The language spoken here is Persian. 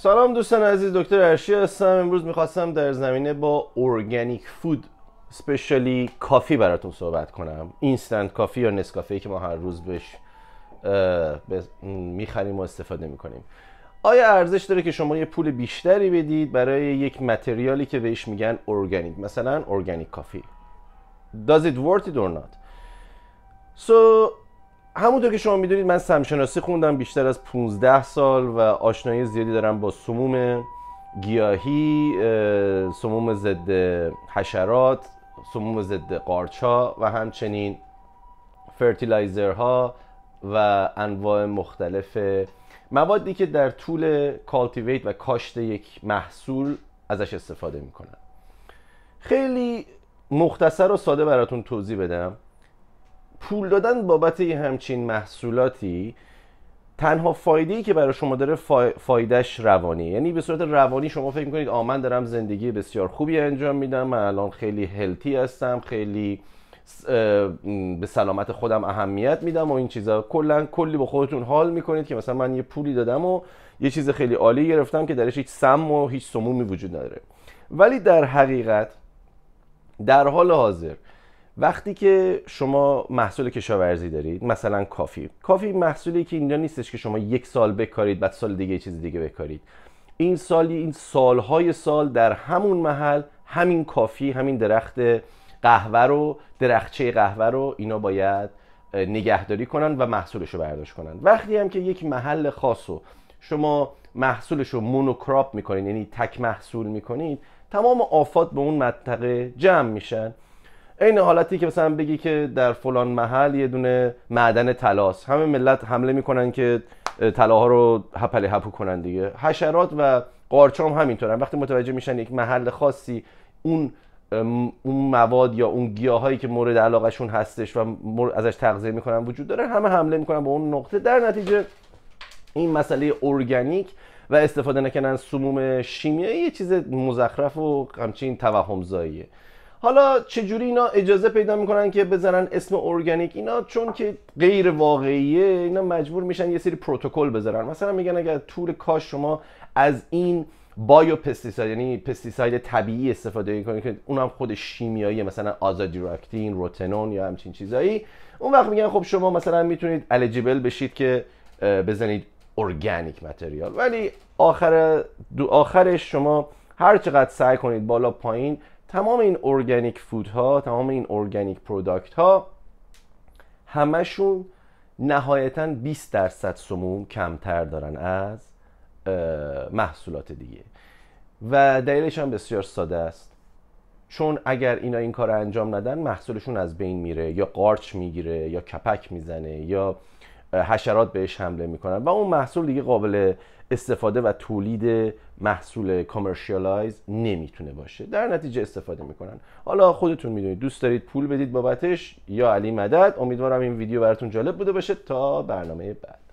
سلام دوستان عزیز دکتر ارشی هستم امروز میخواستم در زمینه با ارگانیک فود سپیشالی کافی براتون صحبت کنم اینستنت کافی یا نسکافی که ما هر روز بهش میخریم و استفاده میکنیم آیا ارزش داره که شما یه پول بیشتری بدید برای یک متریالی که بهش میگن ارگانیک مثلا ارگانیک کافی Does it worth it or not? So همونطور که شما میدونید من سمشناسی خوندم بیشتر از 15 سال و آشنایی زیادی دارم با سموم گیاهی سموم ضد حشرات سموم ضد قارچا و همچنین فرتیلایزرها و انواع مختلف موادی که در طول کالتیویت و کاشت یک محصول ازش استفاده میکنن خیلی مختصر و ساده براتون توضیح بدم پول دادن بابت یه همچین محصولاتی تنها فایده ای که برای شما داره فایدهش روانی یعنی به صورت روانی شما فکر میکنید آ من دارم زندگی بسیار خوبی انجام میدم من الان خیلی هلتی هستم خیلی به سلامت خودم اهمیت میدم و این چیزا کلا کلی با خودتون حال میکنید که مثلا من یه پولی دادم و یه چیز خیلی عالی گرفتم که درش هیچ سم و هیچ سمومی وجود نداره ولی در حقیقت در حال حاضر وقتی که شما محصول کشاورزی دارید مثلا کافی کافی محصولی که اینجا نیستش که شما یک سال بکارید بعد سال دیگه چیز دیگه بکارید این سالی این سالهای سال در همون محل همین کافی همین درخت قهوه رو درخچه قهوه رو اینا باید نگهداری کنن و محصولش رو برداشت کنن وقتی هم که یک محل خاص رو شما محصولش رو مونوکراپ میکنید یعنی تک محصول میکنید تمام آفات به اون منطقه جمع میشن این حالتی که مثلا بگی که در فلان محل یه دونه معدن تلاس همه ملت حمله میکنن که طلاها رو هپلی هپو کنن دیگه حشرات و قارچام هم همینطورن وقتی متوجه میشن یک محل خاصی اون اون مواد یا اون گیاهایی که مورد علاقهشون هستش و ازش تغذیه میکنن وجود داره همه حمله میکنن به اون نقطه در نتیجه این مسئله ارگانیک و استفاده نکنن سموم شیمیایی یه چیز مزخرف و همچین توهمزاییه حالا چجوری اینا اجازه پیدا میکنن که بزنن اسم ارگانیک اینا چون که غیر واقعیه اینا مجبور میشن یه سری پروتکل بذارن مثلا میگن اگر طول کاش شما از این بایو پستیساید یعنی پستیساید طبیعی استفاده کنید که اونم خود شیمیایی مثلا آزادیراکتین روتنون یا همچین چیزایی اون وقت میگن خب شما مثلا میتونید الیجیبل بشید که بزنید ارگانیک متریال ولی آخر آخرش شما هر چقدر سعی کنید بالا پایین تمام این ارگانیک فودها، ها تمام این ارگانیک پروداکت ها همشون نهایتا 20 درصد سموم کمتر دارن از محصولات دیگه و دلیلش هم بسیار ساده است چون اگر اینا این کار انجام ندن محصولشون از بین میره یا قارچ میگیره یا کپک میزنه یا حشرات بهش حمله میکنن و اون محصول دیگه قابل استفاده و تولید محصول کامرشیالایز نمیتونه باشه در نتیجه استفاده میکنن حالا خودتون میدونید دوست دارید پول بدید بابتش یا علی مدد امیدوارم این ویدیو براتون جالب بوده باشه تا برنامه بعد